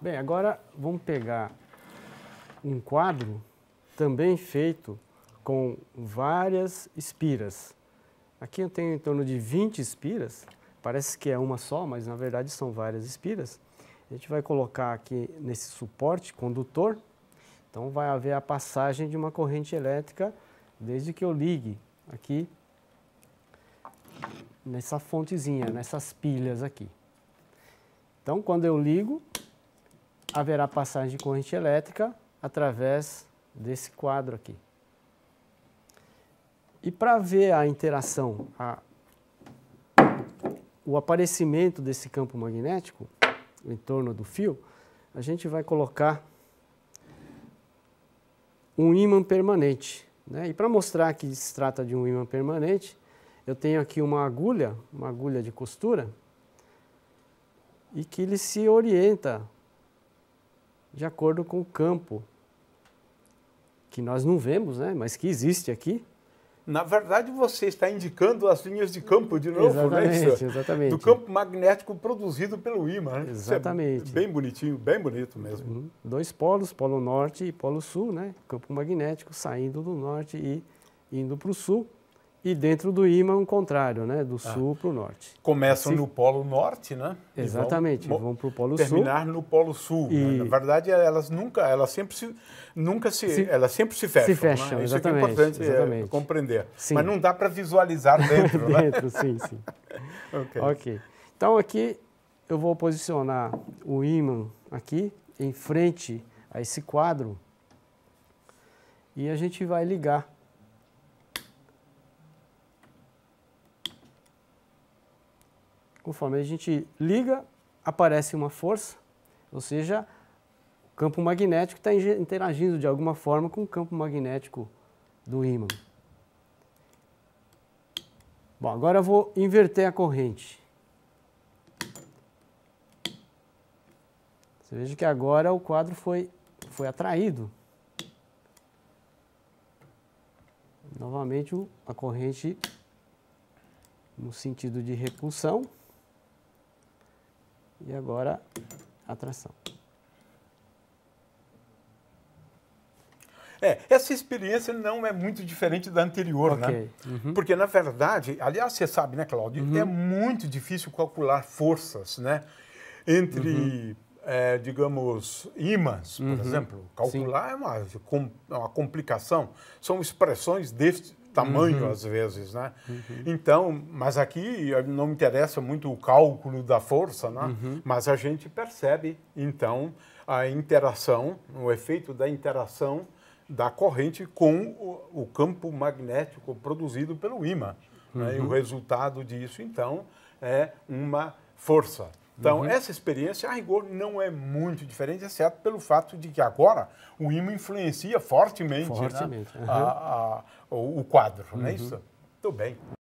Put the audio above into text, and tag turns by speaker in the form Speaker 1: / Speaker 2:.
Speaker 1: Bem, agora vamos pegar um quadro também feito com várias espiras. Aqui eu tenho em torno de 20 espiras, parece que é uma só, mas na verdade são várias espiras. A gente vai colocar aqui nesse suporte condutor, então vai haver a passagem de uma corrente elétrica desde que eu ligue aqui nessa fontezinha, nessas pilhas aqui. Então, quando eu ligo, haverá passagem de corrente elétrica através desse quadro aqui. E para ver a interação, a, o aparecimento desse campo magnético em torno do fio, a gente vai colocar um ímã permanente. Né? E para mostrar que se trata de um ímã permanente, eu tenho aqui uma agulha, uma agulha de costura, e que ele se orienta de acordo com o campo que nós não vemos, né? mas que existe aqui.
Speaker 2: Na verdade, você está indicando
Speaker 1: as linhas de campo de novo, né, exatamente, né? Isso? Exatamente. Do campo
Speaker 2: magnético produzido pelo ímã. Né? É exatamente. É bem
Speaker 1: bonitinho, bem
Speaker 2: bonito mesmo.
Speaker 1: Uhum. Dois polos, polo norte e polo sul, né? Campo magnético saindo do norte e indo para o sul. E dentro do ímã, o contrário, né? Do ah. sul para o norte. Começam no
Speaker 2: Polo Norte, né? Exatamente, e vão, para o Polo terminar Sul. Terminar no Polo Sul. Né? E... Né? Na verdade, elas nunca, elas sempre se, nunca se, se elas sempre se fecham. Se né? fecham, né? Isso exatamente. Isso é, é importante é, exatamente. É, compreender. Sim. Mas não dá para visualizar dentro, dentro né? sim, sim.
Speaker 1: okay. ok. Então, aqui eu vou posicionar o ímã aqui em frente a esse quadro e a gente vai ligar Conforme a gente liga, aparece uma força, ou seja, o campo magnético está interagindo de alguma forma com o campo magnético do ímã. Bom, agora eu vou inverter a corrente. Você veja que agora o quadro foi, foi atraído. Novamente a corrente no sentido de repulsão. E agora atração
Speaker 2: É, essa experiência não é muito diferente da anterior, né? okay. né? Uhum. Porque, na verdade, aliás, você sabe, né, Cláudio? Uhum. É muito difícil calcular forças, né? Entre, uhum. é, digamos, ímãs, por uhum. exemplo. Calcular Sim. é uma, é uma complicação. São expressões deste, tamanho uhum. às vezes, né? Uhum. Então, mas aqui eh, não me interessa muito o cálculo da força, né? Uhum. Mas a gente percebe então a interação, o efeito da interação da corrente com o, campo magnético produzido pelo ímã. Né? E o uhum. resultado disso então é uma força. Então, uhum. essa experiência, a rigor, não é muito diferente, exceto pelo fato de que agora o IMA influencia fortemente, né, fortemente. Né? Uhum. A, a, o, o, quadro, uhum. não é uhum. isso?
Speaker 1: Tudo bem.